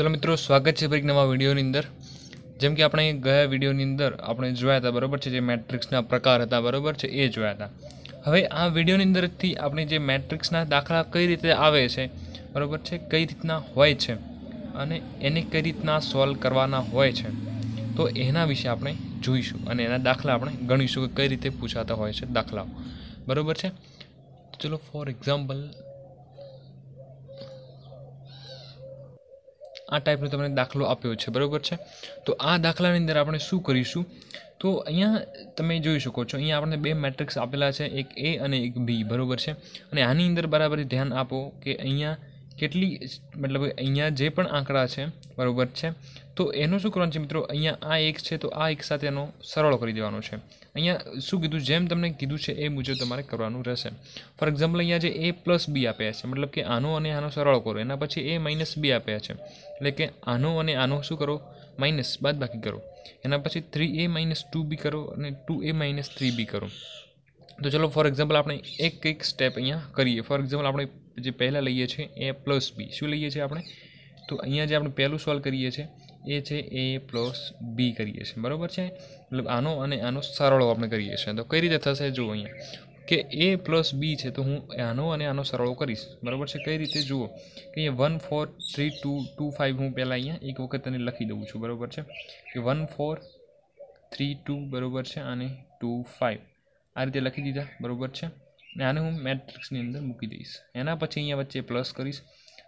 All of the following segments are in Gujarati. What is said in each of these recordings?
ચલો મિત્રો સ્વાગત છે ફરી નવા વિડીયોની અંદર જેમ કે આપણે ગયા વિડીયોની અંદર આપણે જોયા હતા બરાબર છે જે મેટ્રિક્સના પ્રકાર હતા બરાબર છે એ જોયા હતા હવે આ વિડીયોની અંદરથી આપણે જે મેટ્રિક્સના દાખલા કઈ રીતે આવે છે બરાબર છે કઈ રીતના હોય છે અને એને કઈ રીતના સોલ્વ કરવાના હોય છે તો એના વિશે આપણે જોઈશું અને એના દાખલા આપણે ગણીશું કે કઈ રીતે પૂછાતા હોય છે દાખલાઓ બરાબર છે ચલો ફોર એક્ઝામ્પલ આ ટાઈપનો તમને દાખલો આપ્યો છે બરાબર છે તો આ દાખલાની અંદર આપણે શું કરીશું તો અહીંયા તમે જોઈ શકો છો અહીંયા આપણને બે મેટ્રિક્સ આપેલા છે એક એ અને એક બી બરાબર છે અને આની અંદર બરાબર ધ્યાન આપો કે અહીંયા કેટલી મતલબ અહીંયા જે પણ આંકડા છે બરાબર છે તો એનું શું કરવાનું છે મિત્રો અહીંયા આ એક છે તો આ એક સાથે એનો સરળ કરી દેવાનો છે અહીંયા શું કીધું જેમ તમને કીધું છે એ મુજબ તમારે કરવાનું રહેશે ફોર એક્ઝામ્પલ અહીંયા જે એ પ્લસ બી આપ્યા છે મતલબ કે આનો અને આનો સરળ કરો એના પછી એ માઇનસ બી આપ્યા છે એટલે કે આનો અને આનો શું કરો માઇનસ બાદ બાકી કરો એના પછી three A minus two B કરો અને two A minus three B કરો તો ચલો ફોર એક્ઝામ્પલ આપણે એક એક સ્ટેપ અહીંયા કરીએ ફોર એક્ઝામ્પલ આપણે જે પહેલાં લઈએ છીએ એ પ્લસ બી શું લઈએ છીએ આપણે તો અહીંયા જે આપણે પહેલું સોલ્વ કરીએ છીએ એ છે એ પ્લસ બી કરીએ છીએ બરાબર છે મતલબ આનો અને આનો સરળો આપણે કરીએ છીએ તો કઈ રીતે થશે જુઓ અહીંયા કે એ પ્લસ બી છે તો હું આનો અને આનો સરળો કરીશ બરાબર છે કઈ રીતે જુઓ કે અહીંયા one four three two two five હું પહેલાં અહીંયા એક વખત તને લખી દઉં છું બરાબર છે કે વન ફોર થ્રી ટુ બરાબર છે અને ટુ ફાઇવ આ રીતે લખી દીધા બરાબર છે અને આને હું મેટ્રિક્સની અંદર મૂકી દઈશ એના પછી અહીંયા વચ્ચે પ્લસ કરીશ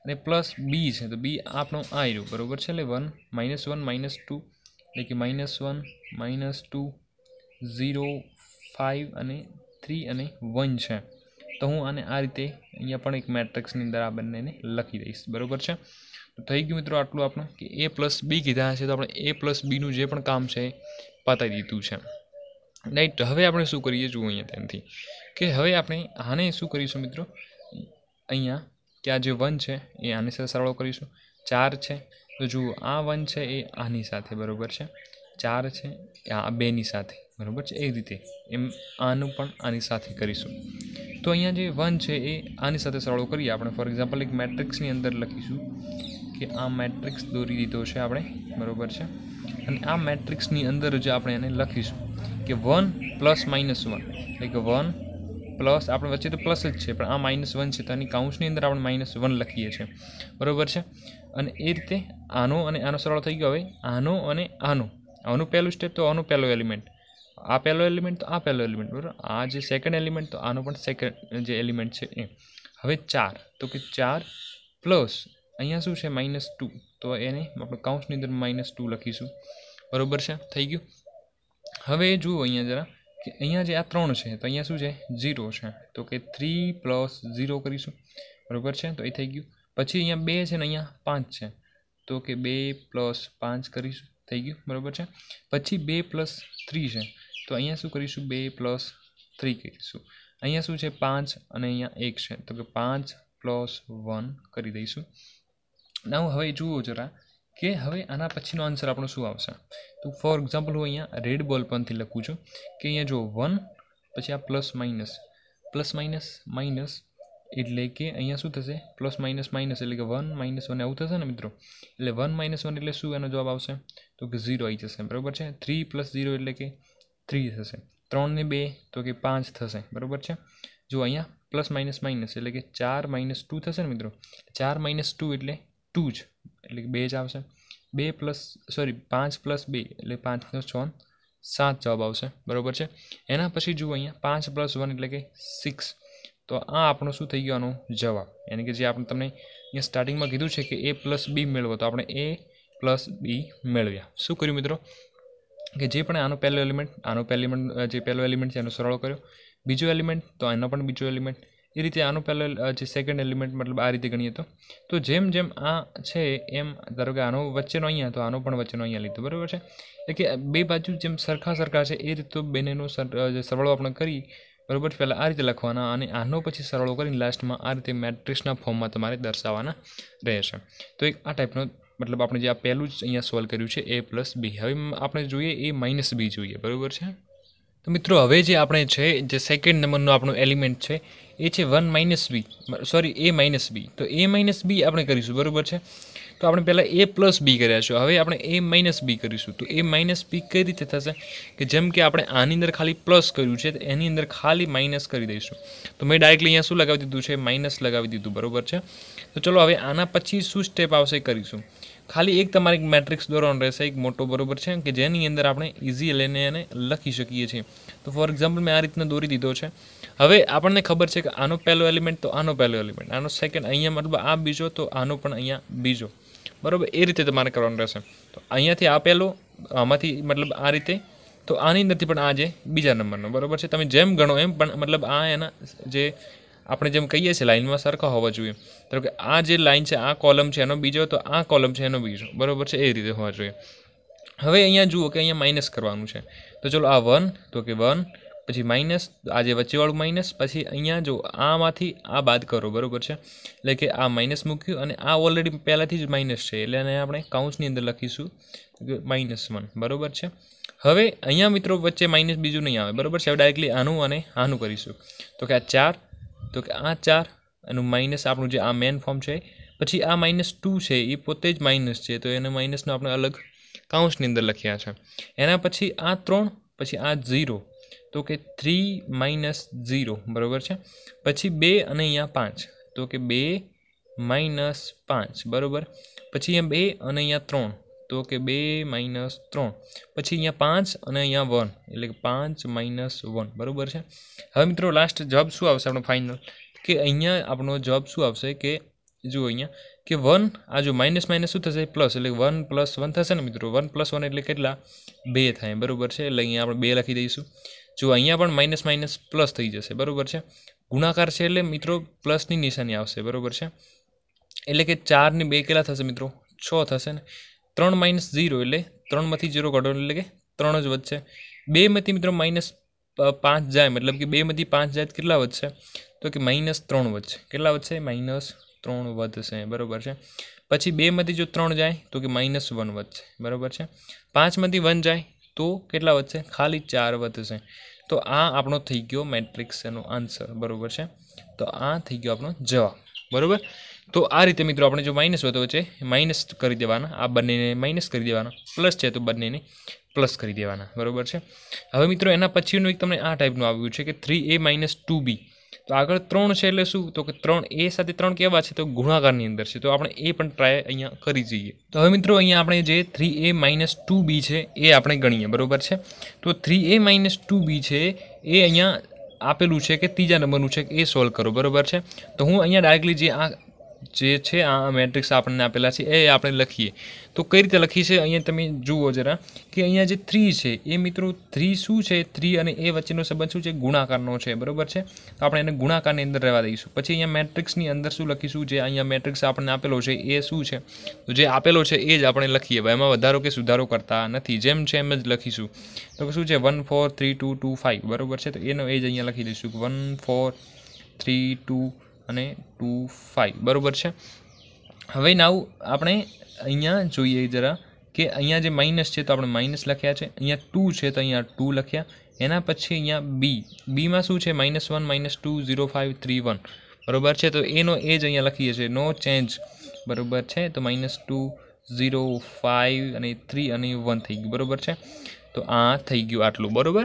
અને પ્લસ બી છે તો બી આપણો આઈ રહ્યો બરાબર છે એટલે one minus one minus two એટલે કે minus one minus two zero five અને થ્રી અને વન છે તો હું આને આ રીતે અહીંયા પણ એક મેટ્રિક્સની અંદર આ બંનેને લખી દઈશ બરાબર છે તો થઈ ગયું મિત્રો આટલું આપણું કે એ પ્લસ બી કીધા છે તો આપણે એ પ્લસ બીનું જે પણ કામ છે પતાવી દીધું છે રાઈટ હવે આપણે શું કરીએ જુઓ અહીંયા ત્યાંથી કે હવે આપણે આને શું કરીશું મિત્રો અહીંયા કે આ જે વન છે એ આની સાથે સરવાળો કરીશું ચાર છે તો જુઓ આ વન છે એ આની સાથે બરાબર છે ચાર છે આ બેની સાથે બરાબર છે એ રીતે એમ આનું પણ આની સાથે કરીશું તો અહીંયા જે વન છે એ આની સાથે સરવાળો કરીએ આપણે ફોર એક્ઝામ્પલ એક મેટ્રિક્સની અંદર લખીશું કે આ મેટ્રિક્સ દોરી દીધો છે આપણે બરાબર છે અને આ મેટ્રિક્સની અંદર જ આપણે એને લખીશું કે વન પ્લસ માઇનસ વન એટલે કે વન પ્લસ આપણે વચ્ચે તો પ્લસ જ છે પણ આ માઇનસ વન છે તો આની કાઉન્સની અંદર આપણે માઇનસ વન લખીએ છીએ બરાબર છે અને એ રીતે આનો અને આનો સરળ થઈ ગયો હવે આનો અને આનો આનું પહેલું સ્ટેપ તો આનું પહેલું એલિમેન્ટ આ પહેલો એલિમેન્ટ તો આ પહેલો એલિમેન્ટ બરાબર આ જે સેકન્ડ એલિમેન્ટ તો આનો પણ સેકન્ડ જે એલિમેન્ટ છે એ હવે ચાર તો કે ચાર પ્લસ અહીંયા શું છે માઇનસ ટુ તો એને આપણે કાઉન્સની અંદર માઇનસ ટુ લખીશું બરાબર છે થઈ ગયું હવે જુઓ અહીંયા જરા કે અહીંયા જે આ ત્રણ છે તો અહીંયા શું છે ઝીરો છે તો કે થ્રી પ્લસ ઝીરો કરીશું બરાબર છે તો એ થઈ ગયું પછી અહીંયા બે છે ને અહીંયા પાંચ છે તો કે બે પ્લસ પાંચ કરીશું થઈ ગયું બરાબર છે પછી બે પ્લસ થ્રી છે તો અહીંયા શું કરીશું બે પ્લસ થ્રી કરીશું અહીંયા શું છે પાંચ અને અહીંયા એક છે તો કે પાંચ પ્લસ વન કરી દઈશું ના હવે જુઓ જરા કે હવે આના પછીનો આન્સર આપણો શું આવશે તો ફોર એક્ઝામ્પલ હું અહીંયા રેડ બોલ પનથી લખું છું કે અહીંયા જો વન પછી આ plus minus plus minus minus એટલે કે અહીંયા શું થશે પ્લસ માઇનસ માઇનસ એટલે કે વન માઇનસ વન આવું થશે ને મિત્રો એટલે વન માઇનસ વન એટલે શું એનો જવાબ આવશે તો કે ઝીરો આવી જશે બરાબર છે થ્રી પ્લસ ઝીરો એટલે કે થ્રી થશે ત્રણને બે તો કે પાંચ થશે બરાબર છે જો અહીંયા પ્લસ માઇનસ માઇનસ એટલે કે ચાર માઇનસ ટુ થશે ને મિત્રો ચાર માઇનસ ટુ એટલે ટુ જ એટલે કે બે જ આવશે બે પ્લસ સોરી પાંચ પ્લસ બે એટલે પાંચનો છ સાત જવાબ આવશે બરાબર છે એના પછી જુઓ અહીંયા પાંચ પ્લસ વન એટલે કે સિક્સ તો આ આપણો શું થઈ ગયો આનો જવાબ યાની કે જે આપણે તમને અહીંયા સ્ટાર્ટિંગમાં કીધું છે કે એ પ્લસ બી મેળવો તો આપણે એ પ્લસ બી મેળવ્યા શું કર્યું મિત્રો કે જે પણ આનો પહેલો એલિમેન્ટ આનો પહેલો એલિમેન્ટ જે પહેલો એલિમેન્ટ છે એનો સરવાળો કર્યો બીજો એલિમેન્ટ તો એનો પણ બીજો એલિમેન્ટ એ રીતે આનું પહેલાં જે સેકન્ડ એલિમેન્ટ મતલબ આ રીતે ગણીએ તો તો જેમ જેમ આ છે એમ ધારો કે આનો વચ્ચેનો અહીંયા તો આનો પણ વચ્ચેનો અહીંયા લીધો બરાબર છે એટલે કે બે બાજુ જેમ સરખા સરખા છે એ રીતે બંનેનો જે સરવાળો આપણે કરી બરાબર પહેલાં આ રીતે લખવાના અને આનો પછી સરવાળો કરીને લાસ્ટમાં આ રીતે મેટ્રિક્સના ફોર્મમાં તમારે દર્શાવવાના રહેશે તો એક આ ટાઈપનો મતલબ આપણે જે આ પહેલું જ અહીંયા સોલ્વ કર્યું છે એ પ્લસ બી હવે આપણે જોઈએ એ માઇનસ બી જોઈએ બરાબર છે તો મિત્રો હવે જે આપણે છે જે સેકન્ડ નંબરનું આપણું એલિમેન્ટ છે એ છે one minus B sorry A minus B તો એ માઇનસ બી આપણે કરીશું બરાબર છે તો આપણે પહેલાં એ પ્લસ બી કર્યા છે હવે આપણે એ માઇનસ બી કરીશું તો એ માઇનસ બી કઈ રીતે થશે કે જેમ કે આપણે આની અંદર ખાલી પ્લસ કર્યું છે એની અંદર ખાલી માઇનસ કરી દઈશું તો મેં ડાયરેક્ટલી અહીંયા શું લગાવી દીધું છે માઇનસ લગાવી દીધું બરાબર છે તો ચલો હવે આના પછી શું સ્ટેપ આવશે કરીશું ખાલી એક તમારે એક મેટ્રિક્સ દોરવાનો રહેશે એક મોટો બરોબર છે કે જેની અંદર આપણે ઇઝી લઈને એને લખી શકીએ છીએ તો ફોર એક્ઝામ્પલ મેં આ રીતના દોરી દીધો છે હવે આપણને ખબર છે કે આનો પહેલો એલિમેન્ટ તો આનો પહેલો એલિમેન્ટ આનો સેકન્ડ અહીંયા મતલબ આ બીજો તો આનો પણ અહીંયા બીજો બરાબર એ રીતે તમારે કરવાનું રહેશે તો અહીંયાથી આ પહેલો આમાંથી મતલબ આ રીતે તો આની અંદરથી પણ આ જે બીજા નંબરનો બરાબર છે તમે જેમ ગણો એમ પણ મતલબ આ એના જે આપણે જેમ કહીએ છીએ લાઇનમાં સરખા હોવા જોઈએ ધારો કે આ જે લાઇન છે આ કોલમ છે એનો બીજો તો આ કોલમ છે એનો બીજો બરાબર છે એ રીતે હોવા જોઈએ હવે અહીંયા જુઓ કે અહીંયા માઇનસ કરવાનું છે તો ચલો આ વન તો કે વન પછી માઇનસ આ જે વચ્ચેવાળું માઇનસ પછી અહીંયા જો આમાંથી આ બાદ કરો બરાબર છે એટલે કે આ માઇનસ મૂક્યું અને આ ઓલરેડી પહેલાંથી જ માઇનસ છે એટલે એને આપણે કાઉન્સની અંદર લખીશું માઇનસ વન બરાબર છે હવે અહીંયા મિત્રો વચ્ચે માઇનસ બીજું નહીં આવે બરાબર છે હવે ડાયરેક્ટલી આનું અને આનું કરીશું તો કે આ ચાર તો કે આ ચાર એનું માઇનસ આપણું જે આ મેન ફોર્મ છે પછી આ માઇનસ ટુ છે એ પોતે જ માઇનસ છે તો એને માઇનસનો આપણે અલગ કાઉન્સની અંદર લખ્યા છે એના પછી આ ત્રણ પછી આ ઝીરો તો કે થ્રી માઇનસ ઝીરો બરાબર છે પછી બે અને અહીંયા પાંચ તો કે બે માઇનસ પાંચ બરાબર પછી અહીંયા બે અને અહીંયા ત્રણ તો કે બે માઇનસ ત્રણ પછી અહીંયા પાંચ અને અહીંયા વન એટલે કે પાંચ માઇનસ વન બરાબર છે હવે મિત્રો લાસ્ટ જવાબ શું આવશે આપણો ફાઇનલ કે અહીંયા આપણો જવાબ શું આવશે કે જુઓ અહીંયા કે વન આ જો માઇનસ માઇનસ શું થશે પ્લસ એટલે વન પ્લસ વન થશે ને મિત્રો વન પ્લસ વન એટલે કેટલા બે થાય બરાબર છે એટલે અહીંયા આપણે બે લખી દઈશું જો અહીંયા પણ માઇનસ માઇનસ પ્લસ થઈ જશે બરાબર છે ગુણાકાર છે એટલે મિત્રો પ્લસની નિશાની આવશે બરાબર છે એટલે કે ચારને બે કેટલા થશે મિત્રો છ થશે ને ત્રણ માઇનસ ઝીરો એટલે ત્રણમાંથી ઝીરો કાઢો એટલે કે ત્રણ જ વધશે બેમાંથી મિત્રો માઇનસ પાંચ જાય મતલબ કે બેમાંથી પાંચ જાય કેટલા વધશે તો કે માઇનસ ત્રણ વધશે કેટલા વધશે માઇનસ ત્રણ વધશે બરાબર છે પછી બેમાંથી જો ત્રણ જાય તો કે માઇનસ વન વધશે બરાબર છે પાંચમાંથી વન જાય તો કેટલા વધશે ખાલી ચાર વધશે તો આ આપણો થઈ ગયો મેટ્રિક્સનો આન્સર બરાબર છે તો આ થઈ ગયો આપણો જવાબ બરાબર તો આ રીતે મિત્રો આપણે જો માઇનસ વધો છે માઇનસ કરી દેવાના આ બંનેને માઇનસ કરી દેવાના પ્લસ છે તો બંનેને પ્લસ કરી દેવાના બરાબર છે હવે મિત્રો એના પછીનું એક તમને આ ટાઈપનું આવ્યું છે કે three A minus two B તો આગળ ત્રણ છે એટલે શું તો કે ત્રણ એ સાથે ત્રણ કેવા છે તો ગુણાકારની અંદર છે તો આપણે એ પણ ટ્રાય અહીંયા કરી જઈએ તો હવે મિત્રો અહીંયા આપણે જે three A minus two B છે એ આપણે ગણીએ બરાબર છે તો three A minus two B છે એ અહીંયા આપેલું છે કે ત્રીજા નંબરનું છે એ સોલ્વ કરો બરાબર છે તો હું અહીંયા ડાયરેક્ટલી જે આ જે છે આ મેટ્રિક્સ આપણને આપેલા છે એ આપણે લખીએ તો કઈ રીતે લખી છે અહીંયા તમે જુઓ જરા કે અહીંયા જે થ્રી છે એ મિત્રો થ્રી શું છે થ્રી અને એ વચ્ચેનો સંબંધ શું છે ગુણાકારનો છે બરાબર છે તો આપણે એને ગુણાકારની અંદર રહેવા દઈશું પછી અહીંયા મેટ્રિક્સની અંદર શું લખીશું જે અહીંયા મેટ્રિક્સ આપણને આપેલો છે એ શું છે તો જે આપેલો છે એ જ આપણે લખીએ એમાં વધારો કે સુધારો કરતા નથી જેમ છે એમ જ લખીશું તો શું છે one four three two two five બરાબર છે તો એનો એ જ અહીંયા લખી દઈશું વન ફોર થ્રી ટુ અને ટુ ફાઇવ બરાબર છે હવે નાવ આપણે અહીંયા જોઈએ જરા કે અહીંયા જે માઇનસ છે તો આપણે માઇનસ લખ્યા છે અહીંયા ટુ છે તો અહીંયા ટુ લખ્યા એના પછી અહીંયા બી બીમાં શું છે minus one minus two zero five three one બરાબર છે તો એનો એ જ અહીંયા લખીએ છીએ નો ચેન્જ બરાબર છે તો માઇનસ ટુ ઝીરો ફાઇવ અને થ્રી અને વન થઈ ગયું બરાબર છે તો આ થઈ ગયું આટલું બરાબર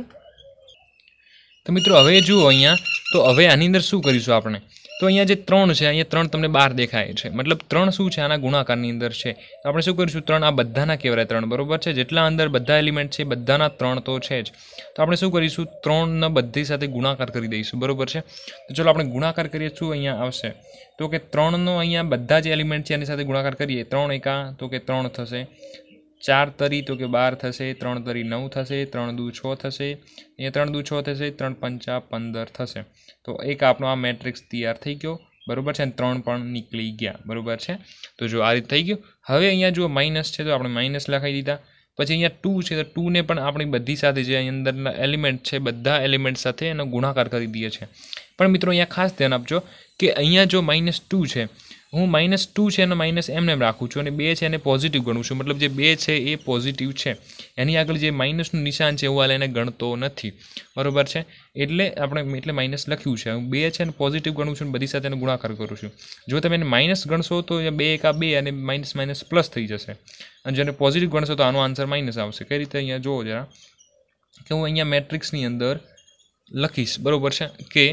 તો મિત્રો હવે જુઓ અહીંયા તો હવે આની અંદર શું કરીશું આપણે તો અહીંયા જે ત્રણ છે અહીંયા ત્રણ તમને બહાર દેખાય છે મતલબ ત્રણ શું છે આના ગુણાકારની અંદર છે તો આપણે શું કરીશું ત્રણ આ બધાના કહેવાય ત્રણ બરાબર છે જેટલા અંદર બધા એલિમેન્ટ છે બધાના ત્રણ તો છે જ તો આપણે શું કરીશું ત્રણના બધી સાથે ગુણાકાર કરી દઈશું બરાબર છે તો ચલો આપણે ગુણાકાર કરીએ શું અહીંયા આવશે તો કે ત્રણનો અહીંયા બધા જે એલિમેન્ટ છે એની સાથે ગુણાકાર કરીએ ત્રણ એકા તો કે ત્રણ થશે ચાર તરી તો કે બાર થશે ત્રણ તરી નવ થશે ત્રણ દુ છ થશે અહીંયા ત્રણ દુ છ થશે ત્રણ પંચા પંદર થશે તો એક આપણો આ મેટ્રિક્સ તૈયાર થઈ ગયો બરાબર છે ત્રણ પણ નીકળી ગયા બરાબર છે તો જો આ રીત થઈ ગયું હવે અહીંયા જો માઇનસ છે તો આપણે માઇનસ લખાવી દીધા પછી અહીંયા ટુ છે તો ટુને પણ આપણી બધી સાથે જે અહીં અંદરના એલિમેન્ટ છે બધા એલિમેન્ટ સાથે એનો ગુણાકાર કરી દઈએ છે પણ મિત્રો અહીંયા ખાસ ધ્યાન આપજો કે અહીંયા જો માઇનસ ટુ છે હું માઇનસ ટુ છે અને માઇનસ એમને એમ રાખું છું અને બે છે એને પોઝિટિવ ગણું છું મતલબ જે બે છે એ પોઝિટિવ છે એની આગળ જે માઇનસનું નિશાન છે હું હાલ એને ગણતો નથી બરાબર છે એટલે આપણે એટલે માઇનસ લખ્યું છે હું બે છે અને પોઝિટિવ ગણું છું અને બધી સાથે એનો ગુણાકાર કરું છું જો તમે એને માઇનસ ગણશો તો બે એકા બે અને માઇનસ માઇનસ પ્લસ થઈ જશે અને જેને પોઝિટિવ ગણશો તો આનો આન્સર માઇનસ આવશે કઈ રીતે અહીંયા જુઓ જરા કે હું અહીંયા મેટ્રિક્સની અંદર લખીશ બરાબર છે કે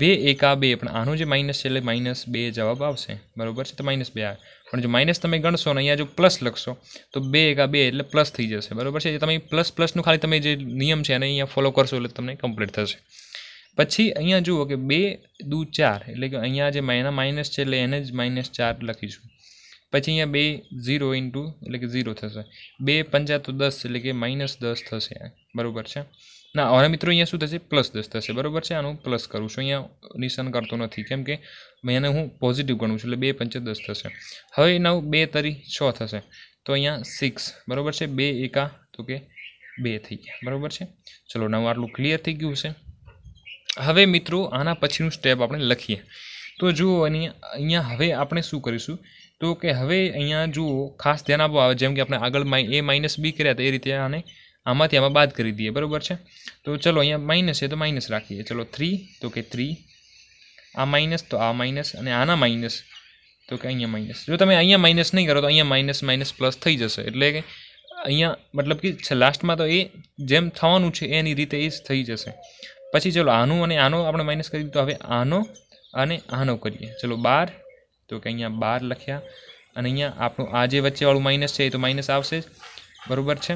બે એકા બે પણ આનું જે માઇનસ છે એટલે માઇનસ બે જવાબ આવશે બરાબર છે તો માઇનસ બે આવે પણ જો માઇનસ તમે ગણશો અને અહીંયા જો પ્લસ લખશો તો બે એકા બે એટલે પ્લસ થઈ જશે બરાબર છે જે તમે પ્લસ પ્લસનું ખાલી તમે જે નિયમ છે એને અહીંયા ફોલો કરશો એટલે તમને કમ્પ્લીટ થશે પછી અહીંયા જુઓ કે બે દુ ચાર એટલે કે અહીંયા જે એના માઇનસ છે એટલે એને જ માઇનસ ચાર લખીશું પછી અહીંયા બે ઝીરો ઇન્ટુ એટલે કે ઝીરો થશે બે પંચા તો દસ એટલે કે માઇનસ દસ થશે બરાબર છે ના અમારા મિત્રો અહીંયા શું થશે પ્લસ દસ થશે બરાબર છે આનું પ્લસ કરું છું અહીંયા નિશાન કરતો નથી કેમ કે અહીંયાને હું પોઝિટિવ ગણું છું એટલે બે પંચે દસ થશે હવે નવ બે તરી છ થશે તો અહીંયા સિક્સ બરાબર છે બે એકા તો કે બે થઈ ગયા બરાબર છે ચલો નવું આટલું ક્લિયર થઈ ગયું છે હવે મિત્રો આના પછીનું સ્ટેપ આપણે લખીએ તો જુઓ અને અહીંયા હવે આપણે શું કરીશું તો કે હવે અહીંયા જુઓ ખાસ ધ્યાન આપવા આવે જેમ કે આપણે આગળ એ માઇનસ બી કર્યા તો એ રીતે આને આમાંથી આમાં બાદ કરી દઈએ બરાબર છે તો ચલો અહીંયા માઇનસ છે તો માઇનસ રાખીએ ચલો થ્રી તો કે થ્રી આ માઇનસ તો આ માઇનસ અને આના માઇનસ તો કે અહીંયા માઇનસ જો તમે અહીંયા માઇનસ નહીં કરો તો અહીંયા માઇનસ માઇનસ પ્લસ થઈ જશે એટલે કે અહીંયા મતલબ કે લાસ્ટમાં તો એ જેમ થવાનું છે એની રીતે એ થઈ જશે પછી ચલો આનું અને આનો આપણે માઇનસ કરી તો હવે આનો અને આનો કરીએ ચલો બાર તો કે અહીંયા બાર લખ્યા અને અહીંયા આપણું આ જે વચ્ચેવાળું માઇનસ છે એ તો માઇનસ આવશે જ બરાબર છે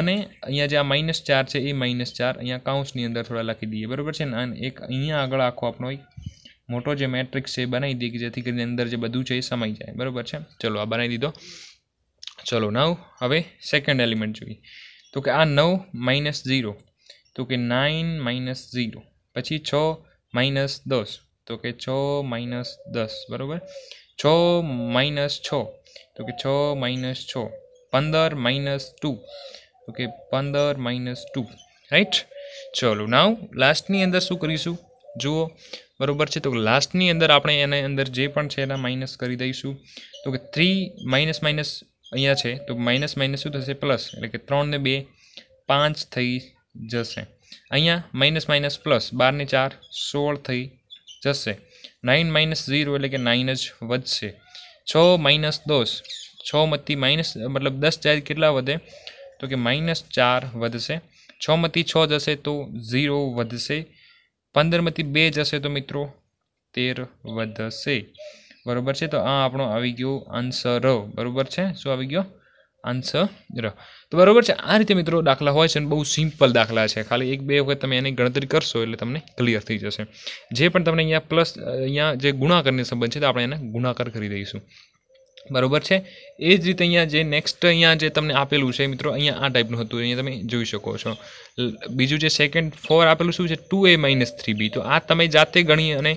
અને અહીંયા જે આ માઇનસ ચાર છે એ માઇનસ ચાર અહીંયા કાઉન્સની અંદર થોડા લખી દઈએ બરાબર છે ને અને એક અહીંયા આગળ આખો આપણો એક મોટો જે મેટ્રિક્સ છે એ બનાવી દઈએ કે જેથી કરીને અંદર જે બધું છે એ સમાઈ જાય બરાબર છે ચલો આ બનાવી દીધો ચલો નવ હવે સેકન્ડ એલિમેન્ટ જોઈએ તો કે આ નવ માઇનસ ઝીરો તો કે નાઇન માઇનસ ઝીરો પછી છ માઇનસ દસ તો કે છ માઇનસ દસ બરાબર છ માઇનસ છ તો કે છ માઇનસ છ પંદર માઇનસ ટુ ઓકે પંદર માઇનસ ટુ રાઈટ ચલો નાવ લાસ્ટની અંદર શું કરીશું જુઓ બરોબર છે તો લાસ્ટની અંદર આપણે એના અંદર જે પણ છે એના માઇનસ કરી દઈશું તો કે થ્રી માઇનસ માઇનસ અહીંયા છે તો માઇનસ માઇનસ શું થશે પ્લસ એટલે કે ત્રણને બે પાંચ થઈ જશે અહીંયા માઇનસ માઇનસ પ્લસ બારને ચાર સોળ થઈ જશે નાઇન માઇનસ ઝીરો એટલે કે નાઇન જ વધશે છ માઇનસ દસ છ મતથી માઇનસ મતલબ દસ જાય કેટલા વધે તો કે માઇનસ ચાર વધશે છમાંથી છ જશે તો ઝીરો વધશે પંદરમાંથી બે જશે તો મિત્રો તેર વધશે બરાબર છે તો આ આપણો આવી ગયો આન્સર બરાબર છે શું આવી ગયો આન્સર તો બરાબર છે આ રીતે મિત્રો દાખલા હોય છે અને બહુ સિમ્પલ દાખલા છે ખાલી એક બે વખત તમે એની ગણતરી કરશો એટલે તમને ક્લિયર થઈ જશે જે પણ તમને અહીંયા પ્લસ અહીંયા જે ગુણાકારની સંબંધ છે તો આપણે એને ગુણાકાર કરી દઈશું બરોબર છે એ જ રીતે અહીંયા જે નેક્સ્ટ અહીંયા જે તમને આપેલું છે મિત્રો અહીંયા આ ટાઈપનું હતું અહીંયા તમે જોઈ શકો છો બીજું જે સેકન્ડ ફોર આપેલું શું છે two A minus three B તો આ તમે જાતે ગણી અને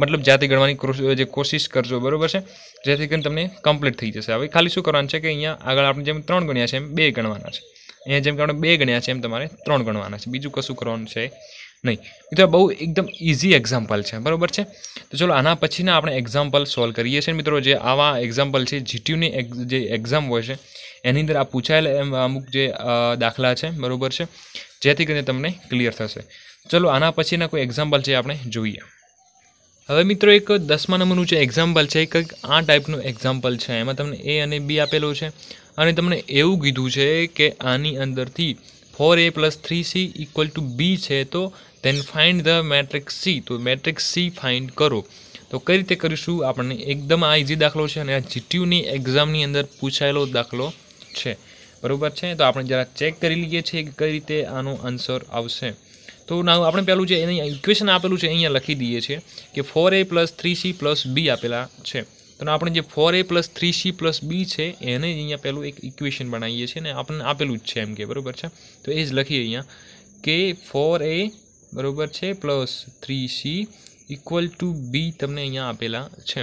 મતલબ જાતે ગણવાની જે કોશિશ કરજો બરાબર છે જેથી કરીને તમને કમ્પ્લીટ થઈ જશે હવે ખાલી શું કરવાનું છે કે અહીંયા આગળ આપણે જેમ ત્રણ ગણ્યા છે એમ બે ગણવાના છે અહીંયા જેમ કે આપણે બે ગણ્યા છે એમ તમારે ત્રણ ગણવાના છે બીજું કશું કરવાનું છે નહીં તો બહુ એકદમ ઇઝી એક્ઝામ્પલ છે બરાબર છે તો ચલો આના પછીના આપણે એક્ઝામ્પલ સોલ્વ કરીએ છીએ મિત્રો જે આવા એક્ઝામ્પલ છે જીટીયુની જે એક્ઝામ હોય છે એની અંદર આ પૂછાયેલા અમુક જે દાખલા છે બરાબર છે જેથી કરીને તમને ક્લિયર થશે ચલો આના પછીના કોઈ એક્ઝામ્પલ છે આપણે જોઈએ હવે મિત્રો એક દસમા નંબરનું જે એક્ઝામ્પલ છે કંઈક આ ટાઈપનું એક્ઝામ્પલ છે એમાં તમને એ અને બી આપેલું છે અને તમને એવું કીધું છે કે આની અંદરથી four A plus three C equal to B છે તો then find the matrix C તો મેટ્રિક્સ સી ફાઇન્ડ કરો તો કઈ રીતે કરીશું આપણને એકદમ આ ઇઝી દાખલો છે અને આ જીટીયુની એક્ઝામની અંદર પૂછાયેલો દાખલો છે બરાબર છે તો આપણે જરા ચેક કરી લઈએ છીએ કે કઈ રીતે આનો આન્સર આવશે તો ના આપણે પહેલું જે એની ઇક્વેશન આપેલું છે અહીંયા લખી દઈએ છીએ કે four A plus three C plus B આપેલા છે તો આપણે જે four A plus three C plus B છે એને જ અહીંયા પહેલું એક ઇક્વેશન બનાવીએ છીએ ને આપણને આપેલું જ છે એમ કે બરાબર છે તો એ જ લખીએ અહીંયા કે ફોર એ બરોબર છે plus three C equal to B તમને અહીંયા આપેલા છે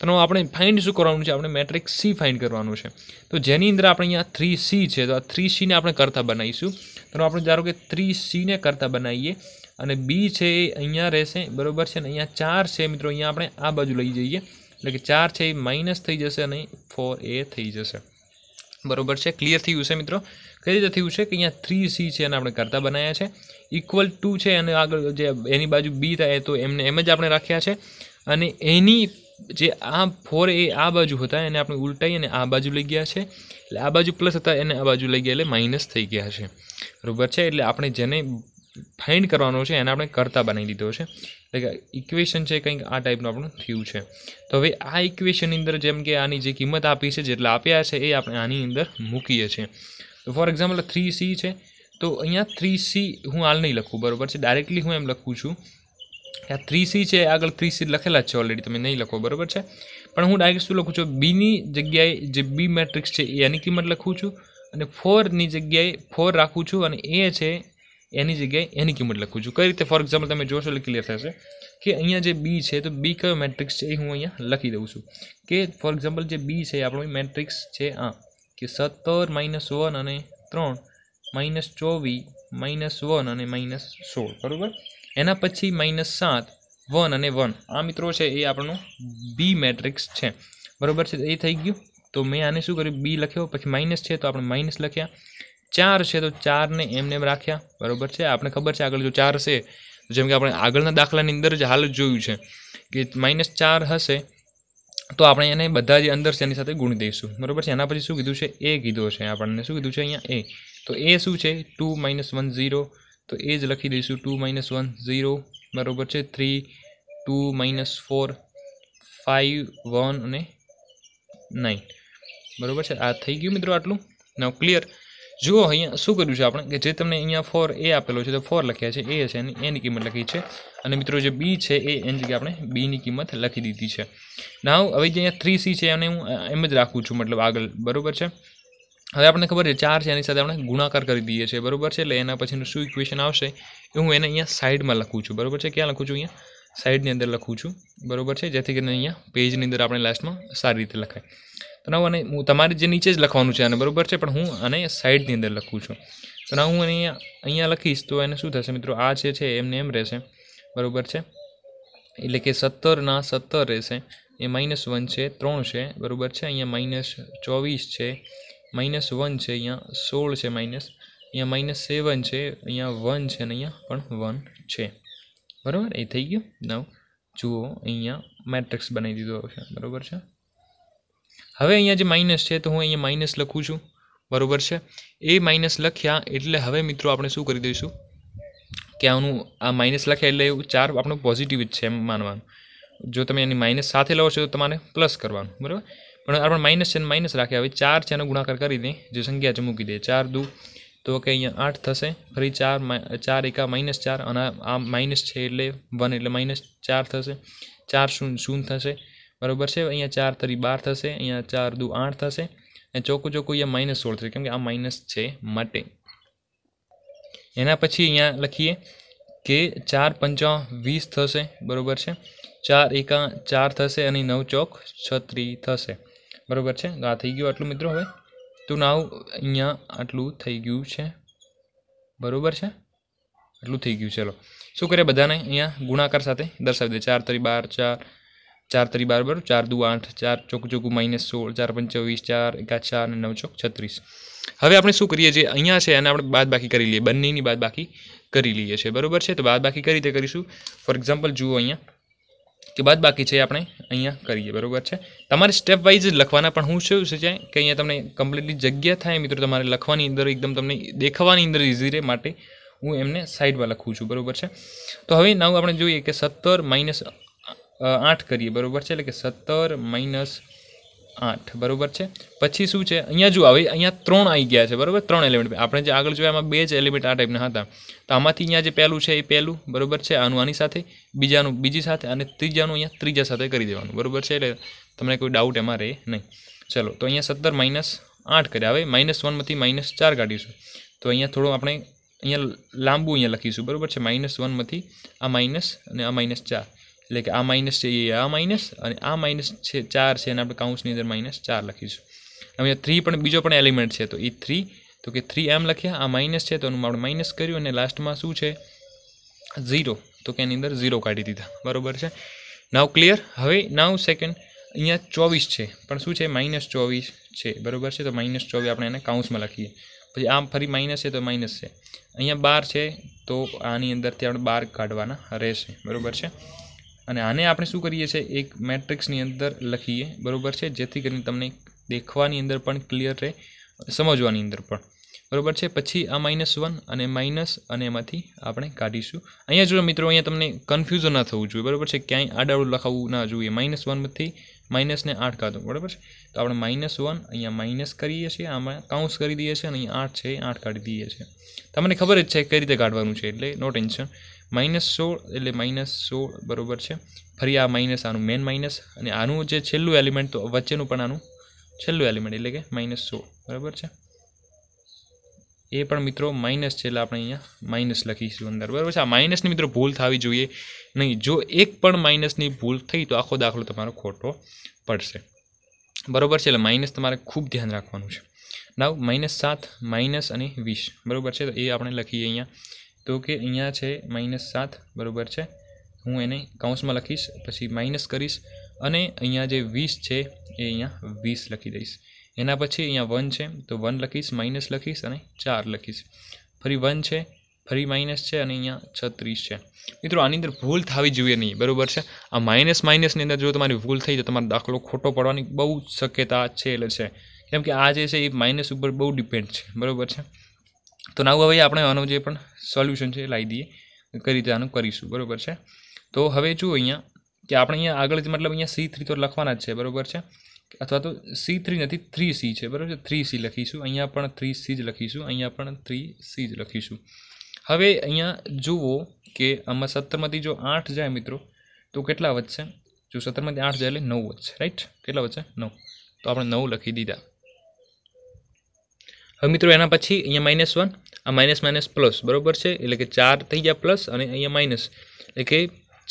તો આપણે ફાઇન્ડ શું કરવાનું છે આપણે મેટ્રિક્સ સી ફાઇન્ડ કરવાનું છે તો જેની અંદર આપણે અહીંયા થ્રી સી છે તો આ થ્રી સીને આપણે કરતાં બનાવીશું તો આપણે ધારો કે થ્રી સીને કરતાં બનાવીએ અને બી છે એ અહીંયા રહેશે બરાબર છે અને અહીંયા ચાર છે મિત્રો અહીંયા આપણે આ બાજુ લઈ જઈએ એટલે કે ચાર છે એ માઇનસ થઈ જશે અને ફોર એ થઈ જશે બરોબર છે ક્લિયર થયું છે મિત્રો કઈ રીતે થયું છે કે અહીંયા થ્રી સી છે એને આપણે કરતા બનાવ્યા છે ઇક્વલ ટુ છે અને આગળ જે એની બાજુ બી થાય તો એમને એમ જ આપણે રાખ્યા છે અને એની જે આ ફોર એ આ બાજુ હતા એને આપણે ઉલટાઈ અને આ બાજુ લઈ ગયા છે એટલે આ બાજુ પ્લસ હતા એને આ બાજુ લઈ ગયા એટલે માઇનસ થઈ ગયા છે બરોબર છે એટલે આપણે જેને ફાઇન્ડ કરવાનો છે એને આપણે કરતા બનાવી દીધો છે એટલે કે ઇક્વેશન છે કંઈક આ ટાઈપનું આપણું થયું છે તો હવે આ ઇક્વેશનની અંદર જેમ કે આની જે કિંમત આપી છે જેટલા આપ્યા છે એ આપણે આની અંદર મૂકીએ છીએ તો ફોર એક્ઝામ્પલ થ્રી સી છે તો અહીંયા થ્રી સી હું હાલ નહીં લખું બરાબર છે ડાયરેક્ટલી હું એમ લખું છું આ થ્રી સી છે આગળ થ્રી સી લખેલા જ છે ઓલરેડી તમે નહીં લખો બરાબર છે પણ હું ડાયરેક્ટ શું લખું છું બીની જગ્યાએ જે બી મેટ્રિક્સ છે એની કિંમત લખું છું અને ફોરની જગ્યાએ ફોર રાખું છું અને એ છે એની જગ્યાએ એની કિંમત લખું છું કઈ રીતે ફોર એક્ઝામ્પલ તમે જોશો એટલે ક્લિયર થશે કે અહીંયા જે બી છે તો બી કયો મેટ્રિક્સ છે એ હું અહીંયા લખી દઉં છું કે ફોર એક્ઝામ્પલ જે બી છે આપણો મેટ્રિક્સ છે આ કે સત્તર માઇનસ વન અને ત્રણ માઇનસ ચોવીસ માઇનસ વન અને માઇનસ સોળ બરાબર એના પછી માઇનસ સાત વન અને વન આ મિત્રો છે એ આપણો બી મેટ્રિક્સ છે બરાબર છે એ થઈ ગયું તો મેં આને શું કર્યું બી લખ્યો પછી માઇનસ છે તો આપણે માઇનસ લખ્યા ચાર છે તો ચારને એમને એમ રાખ્યા બરાબર છે આપણે ખબર છે આગળ જો ચાર છે જેમ કે આપણે આગળના દાખલાની અંદર જ હાલ જોયું છે કે માઇનસ ચાર હશે તો આપણે એને બધા જે અંદર છે એની સાથે ગુણ દઈશું બરાબર છે એના પછી શું કીધું છે એ કીધો છે આપણને શું કીધું છે અહીંયા એ તો એ શું છે ટુ માઇનસ વન ઝીરો તો એ જ લખી દઈશું ટુ માઇનસ વન ઝીરો બરાબર છે three two minus four five one અને નાઇન બરાબર છે આ થઈ ગયું મિત્રો આટલું નવ ક્લિયર જુઓ અહીંયા શું કર્યું છે આપણે કે જે તમને અહીંયા ફોર એ આપેલો છે તો ફોર લખ્યા છે એ છે એની એની કિંમત લખી છે અને મિત્રો જે બી છે એ એની જગ્યાએ આપણે બીની કિંમત લખી દીધી છે ના હવે જે અહીંયા થ્રી સી છે એને હું એમ જ રાખું છું મતલબ આગળ બરાબર છે હવે આપણને ખબર છે ચાર છે એની સાથે આપણે ગુણાકાર કરી દઈએ છીએ બરાબર છે એટલે એના પછીનું શું ઇક્વેશન આવશે એ હું એને અહીંયા સાઇડમાં લખું છું બરાબર છે ક્યાં લખું છું અહીંયા સાઈડની અંદર લખું છું બરાબર છે જેથી કરીને અહીંયા પેજની અંદર આપણે લાસ્ટમાં સારી રીતે લખાય તો ના અને હું તમારે જે નીચે જ લખવાનું છે આને બરાબર છે પણ હું આને સાઇડની અંદર લખું છું તો ના હું અહીંયા અહીંયા લખીશ તો એને શું થશે મિત્રો આ જે છે એમને એમ રહેશે બરાબર છે એટલે કે સત્તરના સત્તર રહેશે એ માઇનસ વન છે ત્રણ છે બરાબર છે અહીંયા માઇનસ ચોવીસ છે માઇનસ વન છે અહીંયા સોળ છે માઇનસ અહીંયા માઇનસ સેવન છે અહીંયા વન છે અને અહીંયા પણ વન છે બરાબર એ થઈ ગયું નવ જુઓ અહીંયા મેટ્રિક્સ બનાવી દીધો છે બરાબર છે હવે અહીંયા જે માઇનસ છે તો હું અહીંયા માઇનસ લખું છું બરાબર છે એ માઇનસ લખ્યા એટલે હવે મિત્રો આપણે શું કરી દઈશું કે આનું આ માઇનસ લખ્યા એટલે એવું ચાર આપણું પોઝિટિવ જ છે એમ માનવાનું જો તમે એની માઇનસ સાથે લો છો તો તમારે પ્લસ કરવાનું બરાબર પણ આપણે માઇનસ છે માઇનસ રાખ્યા હવે ચાર છે એનો ગુણાકાર કરી દઈએ જે સંખ્યા છે મૂકી દે ચાર દૂ તો કે અહીંયા આઠ થશે ફરી ચાર ચાર એકા માઇનસ ચાર અને આ માઇનસ છે એટલે વન એટલે માઇનસ ચાર થશે ચાર શૂન શૂન્ય થશે બરાબર છે અહીંયા ચાર તરી બાર થશે અહીંયા ચાર દુ આઠ થશે અને ચોખ્ખું ચોખ્ખું અહીંયા માઇનસ સોળ થશે કેમ કે આ માઇનસ છે માટે એના પછી અહીંયા લખીએ કે ચાર પંચા વીસ થશે બરાબર છે ચાર એકા ચાર થશે અને નવ ચોક છત્રી થશે બરાબર છે તો આ થઈ ગયું આટલું મિત્રો હવે તો નાવ અહીંયા આટલું થઈ ગયું છે બરાબર છે આટલું થઈ ગયું ચલો શું કરીએ બધાને અહીંયા ગુણાકાર સાથે દર્શાવી દે ચાર તરી બાર ચાર ચાર તરી બાર બરાબર ચાર દુ આઠ ચાર ચોક ચોકું માઇનસ સોળ ચાર પંચવીસ ચાર એકા ચાર અને નવ ચોક છત્રીસ હવે આપણે શું કરીએ જે અહીંયા છે એને આપણે બાદ બાકી કરી લઈએ બંનેની બાદ બાકી કરી લઈએ છીએ બરાબર છે તો બાદ બાકી કઈ રીતે કરીશું ફોર એક્ઝામ્પલ જુઓ અહીંયા કે બાદ બાકી છે આપણે અહીંયા કરીએ બરાબર છે તમારે સ્ટેપ વાઇઝ લખવાના પણ હું શું છે કે અહીંયા તમને કમ્પ્લીટલી જગ્યા થાય મિત્રો તમારે લખવાની અંદર એકદમ તમને દેખાવાની અંદર ઇઝી રહે માટે હું એમને સાઈડમાં લખું છું બરાબર છે તો હવે નવું આપણે જોઈએ કે સત્તર માઇનસ આઠ કરીએ બરાબર છે એટલે કે સત્તર માઇનસ આઠ બરાબર છે પછી શું છે અહીંયા જો આવી અહીંયા ત્રણ આવી ગયા છે બરાબર ત્રણ એલિમેન્ટ આપણે જે આગળ જોયા એમાં બે જ એલિમેન્ટ આ ટાઈપના હતા તો આમાંથી અહીંયા જે પહેલું છે એ પહેલું બરાબર છે આનું આની સાથે બીજાનું બીજી સાથે અને ત્રીજાનું અહીંયા ત્રીજા સાથે કરી દેવાનું બરાબર છે એટલે તમને કોઈ ડાઉટ એમાં રહે નહીં ચલો તો અહીંયા સત્તર માઇનસ આઠ કર્યા હવે માઇનસ વનમાંથી માઇનસ ચાર કાઢીશું તો અહીંયા થોડું આપણે અહીંયા લાંબુ અહીંયા લખીશું બરાબર છે માઇનસ વનમાંથી આ માઇનસ અને આ માઇનસ ચાર એટલે કે આ માઇનસ છે એ આ માઇનસ અને આ માઇનસ છે ચાર છે અને આપણે કાઉન્સની અંદર માઇનસ ચાર લખીશું અહીંયા થ્રી પણ બીજો પણ એલિમેન્ટ છે તો એ થ્રી તો કે થ્રી એમ લખ્યા આ માઇનસ છે તો એનું આપણે માઇનસ કર્યું અને લાસ્ટમાં શું છે ઝીરો તો કે એની અંદર ઝીરો કાઢી દીધા બરાબર છે નાવ ક્લિયર હવે નાવ સેકન્ડ અહીંયા ચોવીસ છે પણ શું છે માઇનસ ચોવીસ છે બરાબર છે તો માઇનસ ચોવીસ આપણે એને કાઉન્સમાં લખીએ પછી આમ ફરી માઇનસ છે તો માઇનસ છે અહીંયા બાર છે તો આની અંદરથી આપણે બાર કાઢવાના રહેશે બરાબર છે અને આને આપણે શું કરીએ છીએ એક મેટ્રિક્સની અંદર લખીએ બરાબર છે જેથી કરીને તમને દેખવાની અંદર પણ ક્લિયર રહે સમજવાની અંદર પણ બરાબર છે પછી આ માઇનસ વન અને માઇનસ અને એમાંથી આપણે કાઢીશું અહીંયા જો મિત્રો અહીંયા તમને કન્ફ્યુઝન ના થવું જોઈએ બરાબર છે ક્યાંય આડાળું લખાવવું ના જોઈએ માઇનસ વનમાંથી માઇનસને આઠ કાઢો બરાબર છે તો આપણે માઇનસ વન અહીંયા માઇનસ કરીએ છીએ આમાં કાઉન્સ કરી દઈએ છીએ અને અહીંયા આઠ છે એ આઠ કાઢી દઈએ છીએ તમને ખબર જ છે કઈ રીતે કાઢવાનું છે એટલે નો ટેન્શન માઇનસ સોળ એટલે માઇનસ સોળ બરાબર છે ફરી આ માઇનસ આનું મેન માઇનસ અને આનું જે છેલ્લું એલિમેન્ટ તો વચ્ચેનું પણ આનું છેલ્લું એલિમેન્ટ એટલે કે માઇનસ સોળ બરાબર છે એ પણ મિત્રો માઇનસ છે એટલે આપણે અહીંયા માઇનસ લખીશું અંદર બરાબર છે આ માઇનસની મિત્રો ભૂલ થવી જોઈએ નહીં જો એક પણ માઇનસની ભૂલ થઈ તો આખો દાખલો તમારો ખોટો પડશે બરાબર છે એટલે માઇનસ તમારે ખૂબ ધ્યાન રાખવાનું છે નાવ માઇનસ સાત માઇનસ અને વીસ બરાબર છે તો એ આપણે લખીએ અહીંયા તો કે અહીંયા છે માઇનસ સાત બરાબર છે હું એને કાઉન્સમાં લખીશ પછી માઇનસ કરીશ અને અહીંયા જે વીસ છે એ અહીંયા વીસ લખી દઈશ એના પછી અહીંયા વન છે તો વન લખીશ માઇનસ લખીશ અને ચાર લખીશ ફરી વન છે ફરી માઇનસ છે અને અહીંયા છત્રીસ છે મિત્રો આની અંદર ભૂલ થવી જોઈએ નહીં બરાબર છે આ માઇનસ માઇનસની અંદર જો તમારી ભૂલ થઈ તો તમારો દાખલો ખોટો પડવાની બહુ શક્યતા છે એટલે છે કેમ કે આ જે છે એ માઇનસ ઉપર બહુ ડિપેન્ડ છે બરાબર છે તો નાવું હવે આપણે આનું જે પણ સોલ્યુશન છે એ લાવી દઈએ કઈ રીતે આનું કરીશું બરાબર છે તો હવે જુઓ અહીંયા કે આપણે અહીંયા આગળ મતલબ અહીંયા સી થ્રી તો લખવાના જ છે બરાબર છે અથવા તો સી થ્રી નથી થ્રી સી છે બરાબર છે થ્રી સી લખીશું અહીંયા પણ થ્રી સી જ લખીશું અહીંયા પણ થ્રી સી જ લખીશું હવે અહીંયા જુઓ કે આમાં સત્તરમાંથી જો આઠ જાય મિત્રો તો કેટલા વધશે જો સત્તરમાંથી આઠ જાય એટલે નવ વધશે રાઈટ કેટલા વધશે નવ તો આપણે નવ લખી દીધા હવે મિત્રો એના પછી અહીંયા માઇનસ વન આ માઇનસ માઇનસ પ્લસ બરાબર છે એટલે કે ચાર થઈ ગયા પ્લસ અને અહીંયા માઇનસ એટલે કે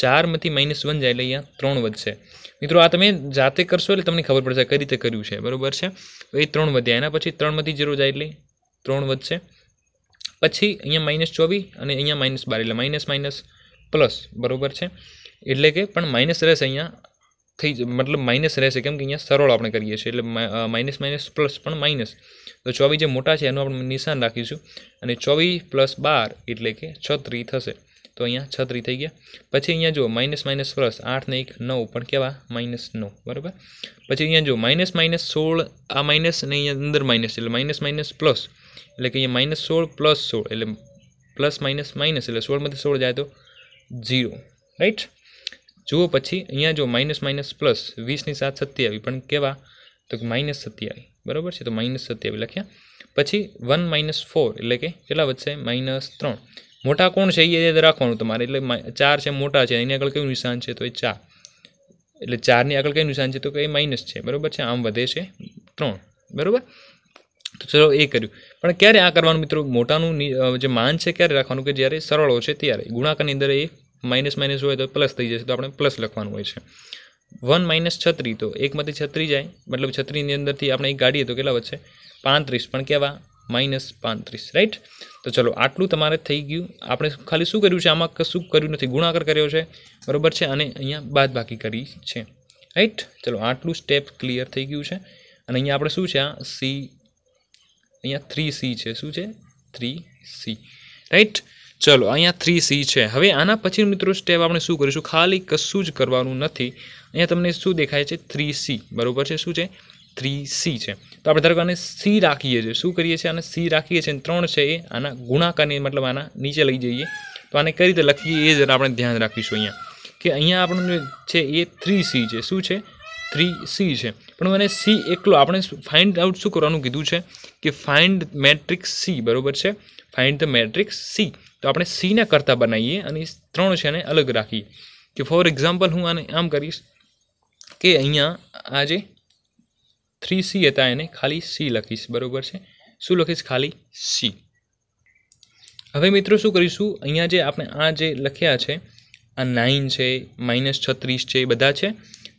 ચારમાંથી માઇનસ વન જાય એટલે અહીંયા ત્રણ વધશે મિત્રો આ તમે જાતે કરશો એટલે તમને ખબર પડશે કઈ રીતે કર્યું છે બરાબર છે એ ત્રણ વધ્યા એના પછી ત્રણમાંથી જીરો જાય એટલે ત્રણ વધશે પછી અહીંયા માઇનસ ચોવીસ અને અહીંયા માઇનસ બાર એટલે માઇનસ માઇનસ પ્લસ બરાબર છે એટલે કે પણ માઇનસ રહેશે અહીંયા થઈ મતલબ માઇનસ રહેશે કેમ કે અહીંયા સરળ આપણે કરીએ છીએ એટલે માઇનસ માઇનસ પ્લસ પણ માઇનસ તો ચોવીસ જે મોટા છે એનું આપણે નિશાન રાખીશું અને ચોવીસ પ્લસ બાર એટલે કે છત્રી થશે તો અહીંયા છત્રી થઈ ગયા પછી અહીંયા જો માઇનસ માઇનસ પ્લસ આઠ ને એક નવ પણ કેવા માઇનસ નવ બરાબર પછી અહીંયા જો માઇનસ માઇનસ સોળ આ માઇનસ અને અહીંયા અંદર માઇનસ એટલે માઇનસ માઇનસ પ્લસ એટલે કે અહીંયા માઇનસ સોળ પ્લસ સોળ એટલે પ્લસ માઇનસ માઇનસ એટલે સોળમાંથી સોળ જાય તો ઝીરો રાઈટ જુઓ પછી અહીંયા જો માઇનસ માઇનસ પ્લસ વીસની સાત સત્યાવી પણ કેવા તો કે માઇનસ સત્યાવી બરાબર છે તો માઇનસ સત્યાવી લખ્યા પછી વન માઇનસ ફોર એટલે કે કેટલા વધશે માઇનસ ત્રણ મોટા કોણ છે એ યાદ રાખવાનું તમારે એટલે ચાર છે મોટા છે એની આગળ કયું નિશાન છે તો એ ચાર એટલે ચારની આગળ કયું નિશાન છે તો કે એ માઇનસ છે બરાબર છે આમ વધે છે ત્રણ બરાબર તો ચલો એ કર્યું પણ ક્યારે આ કરવાનું મિત્રો મોટાનું જે માન છે ક્યારે રાખવાનું કે જ્યારે સરળો છે ત્યારે ગુણાકારની અંદર એ માઇનસ માઇનસ હોય તો પ્લસ થઈ જશે તો આપણે પ્લસ લખવાનું હોય છે વન માઇનસ છત્રી તો એકમાંથી છત્રી જાય મતલબ છત્રીની અંદરથી આપણે એક ગાડીએ તો કેટલા વચ્ચે પાંત્રીસ પણ કહેવા માઇનસ પાંત્રીસ રાઈટ તો ચલો આટલું તમારે થઈ ગયું આપણે ખાલી શું કર્યું છે આમાં કશું કર્યું નથી ગુણાકાર કર્યો છે બરાબર છે અને અહીંયા બાદબાકી કરી છે રાઈટ ચલો આટલું સ્ટેપ ક્લિયર થઈ ગયું છે અને અહીંયા આપણે શું છે આ સી અહીંયા થ્રી સી છે શું છે થ્રી સી રાઈટ ચલો અહીંયા થ્રી સી છે હવે આના પછી મિત્રો સ્ટેપ આપણે શું કરીશું ખાલી કશું જ કરવાનું નથી અહીંયા તમને શું દેખાય છે થ્રી સી બરાબર છે શું છે થ્રી સી છે તો આપણે ધારો કે આને સી રાખીએ છીએ શું કરીએ છીએ આને સી રાખીએ છીએ ત્રણ છે એ આના ગુણાકારને મતલબ આના નીચે લઈ જઈએ તો આને કઈ રીતે લખીએ એ જરા આપણે ધ્યાન રાખીશું અહીંયા કે અહીંયા આપણું જે છે એ થ્રી સી છે શું છે થ્રી સી છે પણ મને સી એકલો આપણે ફાઇન્ડ આઉટ શું કરવાનું કીધું છે કે ફાઇન્ડ મેટ્રિક સી બરાબર છે ફાઇન્ડ ધ મેટ્રિક્સ સી તો આપણે સીના કરતાં બનાવીએ અને ત્રણ છે એને અલગ રાખીએ કે ફોર એક્ઝામ્પલ હું આને આમ કરીશ કે અહીંયા આ જે થ્રી સી હતા એને ખાલી સી લખીશ બરાબર છે શું લખીશ ખાલી સી હવે મિત્રો શું કરીશું અહીંયા જે આપણે આ જે લખ્યા છે આ નાઇન છે માઇનસ છત્રીસ છે એ બધા છે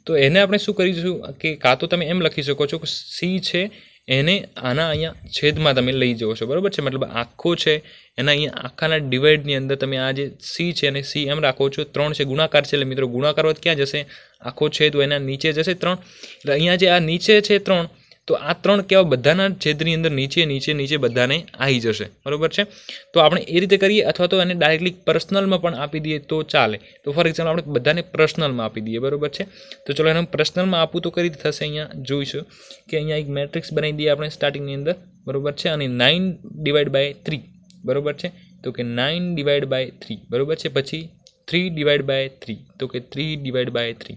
તો એને આપણે શું કરીશું કે કાં તો તમે એમ લખી શકો છો કે સી છે એને આના અહીંયા છેદમાં તમે લઈ જવો છો બરાબર છે મતલબ આખો છે એના અહીંયા આખાના ડિવાઈડની અંદર તમે આ જે સી છે અને સી એમ રાખો છો ત્રણ છે ગુણાકાર છે એટલે મિત્રો ગુણાકાર ક્યાં જશે આખો છેદ એના નીચે જશે ત્રણ એટલે અહીંયા જે આ નીચે છે ત્રણ તો આ ત્રણ કેવા બધાના છેદની અંદર નીચે નીચે નીચે બધાને આવી જશે બરાબર છે તો આપણે એ રીતે કરીએ અથવા તો એને ડાયરેક્ટલી પર્સનલમાં પણ આપી દઈએ તો ચાલે તો ફોર એક્ઝામ્પલ આપણે બધાને પર્સનલમાં આપી દઈએ બરાબર છે તો ચલો એને પર્સનલમાં આપવું તો કરી થશે અહીંયા જોઈશું કે અહીંયા એક મેટ્રિક્સ બનાવી દઈએ આપણે સ્ટાર્ટિંગની અંદર બરાબર છે અને નાઇન ડિવાઈડ બાય થ્રી બરાબર છે તો કે નાઇન ડિવાઈડ બાય થ્રી બરાબર છે પછી થ્રી ડિવાઈડ બાય થ્રી તો કે three divide by three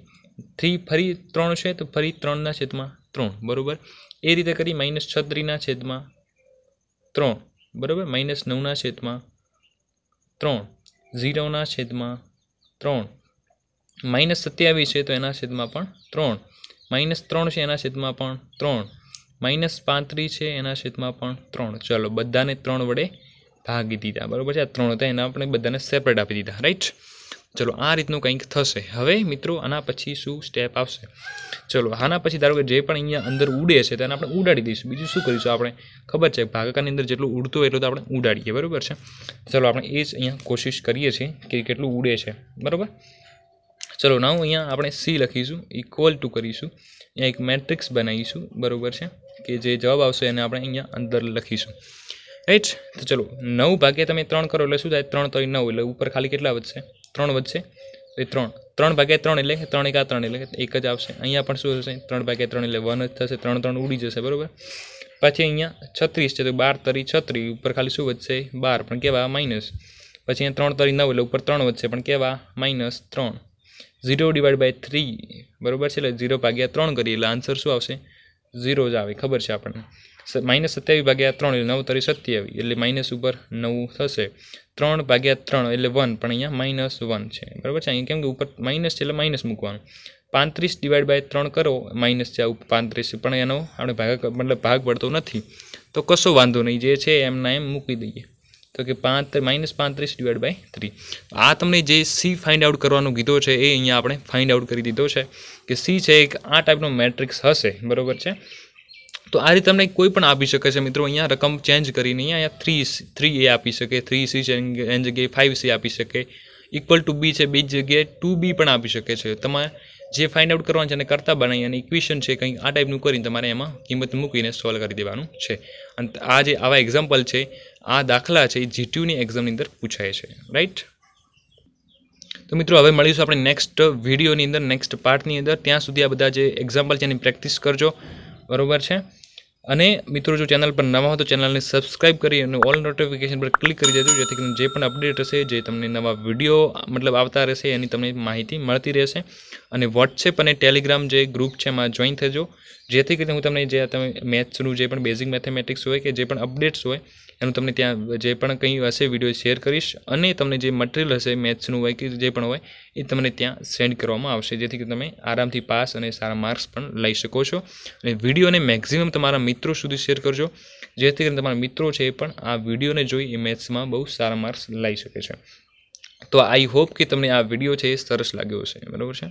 three ફરી ત્રણ છે તો ફરી ત્રણના છેદમાં ત્રણ બરાબર એ રીતે કરી માઇનસ છત્રીના છેદમાં ત્રણ બરાબર માઇનસ નવના છેદમાં ત્રણ ઝીરોના છેદમાં ત્રણ માઇનસ સત્યાવીસ છે તો એના છેદમાં પણ ત્રણ માઇનસ ત્રણ છે એના છેદમાં પણ ત્રણ માઇનસ પાંત્રીસ છે એના છેદમાં પણ ત્રણ ચલો બધાને ત્રણ વડે ભાગી દીધા બરાબર છે આ ત્રણ હતા એના આપણે બધાને સેપરેટ આપી દીધા રાઈટ ચલો આ રીતનું કંઈક થશે હવે મિત્રો આના પછી શું સ્ટેપ આવશે ચલો આના પછી ધારો કે જે પણ અહીંયા અંદર ઉડે છે તેને આપણે ઉડાડી દઈશું બીજું શું કરીશું આપણે ખબર છે ભાગાકારની અંદર જેટલું ઉડતું હોય એટલું તો આપણે ઉડાડીએ બરાબર છે ચલો આપણે એ જ અહીંયા કોશિશ કરીએ છીએ કે કેટલું ઉડે છે બરાબર ચલો નાવ અહીંયા આપણે સી લખીશું ઇક્વલ ટુ કરીશું અહીંયા એક મેટ્રિક્સ બનાવીશું બરાબર છે કે જે જવાબ આવશે એને આપણે અહીંયા અંદર લખીશું રાઈટ તો ચલો નવ ભાગ્યા તમે ત્રણ કરો એટલે શું થાય ત્રણ તરી નવ એટલે ઉપર ખાલી કેટલા વધશે ત્રણ વધશે એ ત્રણ ત્રણ ભાગ્યા ત્રણ એટલે કે ત્રણ એકા ત્રણ એટલે કે એક જ આવશે અહીંયા પણ શું થશે ત્રણ ભાગ્યા ત્રણ એટલે વન જ થશે ત્રણ ત્રણ ઉડી જશે બરાબર પછી અહીંયા છત્રીસ છે તો બાર તરી છત્રી ઉપર ખાલી શું વધશે બાર પણ કેવા માઇનસ પછી અહીંયા ત્રણ તરી નવ એટલે ઉપર ત્રણ વધશે પણ કેવા માઇનસ ત્રણ ઝીરો ડિવાઈડ બાય થ્રી બરાબર છે એટલે ઝીરો ભાગ્યા ત્રણ કરીએ એટલે આન્સર શું આવશે ઝીરો જ આવે ખબર છે આપણને માઇનસ સત્યાવીસ ભાગ્યા ત્રણ એટલે નવ તરી સત્યાવીસ એટલે માઇનસ ઉપર નવ થશે ત્રણ ભાગ્યા ત્રણ એટલે વન પણ અહીંયા માઇનસ વન છે બરાબર છે અહીંયા કેમ કે ઉપર માઇનસ છે એટલે માઇનસ મૂકવાનું પાંત્રીસ ડિવાઈડ બાય ત્રણ કરો માઇનસ છે પાંત્રીસ પણ એનો આપણે ભાગ મતલબ ભાગ પડતો નથી તો કશો વાંધો નહીં જે છે એમના એમ મૂકી દઈએ તો કે પાંત માઇનસ પાંત્રીસ ડિવાઈડ બાય થ્રી આ તમને જે સી ફાઇન્ડ આઉટ કરવાનું કીધો છે એ અહીંયા આપણે ફાઇન્ડ આઉટ કરી દીધો છે કે સી છે એક આ ટાઈપનો મેટ્રિક્સ હશે બરાબર છે તો આ રીતે તમને કોઈ પણ આપી શકે છે મિત્રો અહીંયા રકમ ચેન્જ કરીને અહીંયા થ્રી થ્રી એ આપી શકે થ્રી સી એન જગ્યાએ ફાઇવ સી આપી શકે ઇક્વલ ટુ બી છે બી જગ્યાએ ટુ બી પણ આપી શકે છે તમારે જે ફાઇન્ડ આઉટ કરવાનું છે અને કરતા બનાવી અને ઇક્વેશન છે કંઈક આ ટાઈપનું કરીને તમારે એમાં કિંમત મૂકીને સોલ્વ કરી દેવાનું છે અને આ જે આવા એક્ઝામ્પલ છે આ દાખલા છે એ જીટીયુની એક્ઝામની અંદર પૂછાય છે રાઈટ તો મિત્રો હવે મળીશું આપણે નેક્સ્ટ વિડીયોની અંદર નેક્સ્ટ પાર્ટની અંદર ત્યાં સુધી આ બધા જે એક્ઝામ્પલ છે એની પ્રેક્ટિસ કરજો બરાબર છે અને મિત્રો જો ચેનલ પર નવા હો તો ચેનલને સબસ્ક્રાઇબ કરી અને ઓલ નોટિફિકેશન પર ક્લિક કરી દેજો જેથી કરીને જે પણ અપડેટ હશે જે તમને નવા વિડીયો મતલબ આવતા રહેશે એની તમને માહિતી મળતી રહેશે અને વોટ્સએપ અને ટેલિગ્રામ જે ગ્રુપ છે એમાં જોઈન થજો જેથી કરીને હું તમને જે તમે મેથ્સનું જે પણ બેઝિક મેથેમેટિક્સ હોય કે જે પણ અપડેટ્સ હોય એનું તમને ત્યાં જે પણ કંઈ હશે વિડીયો શેર કરીશ અને તમને જે મટીરિયલ હશે મેથ્સનું હોય કે જે પણ હોય એ તમને ત્યાં સેન્ડ કરવામાં આવશે જેથી કે તમે આરામથી પાસ અને સારા માર્ક્સ પણ લઈ શકો છો અને વિડીયોને મેક્ઝિમમ તમારા મિત્રો સુધી શેર કરજો જેથી કરીને તમારા મિત્રો છે એ પણ આ વિડીયોને જોઈ એ મેથ્સમાં બહુ સારા માર્ક્સ લઈ શકે છે તો આઈ હોપ કે તમને આ વિડીયો છે એ સરસ લાગ્યો હશે બરાબર છે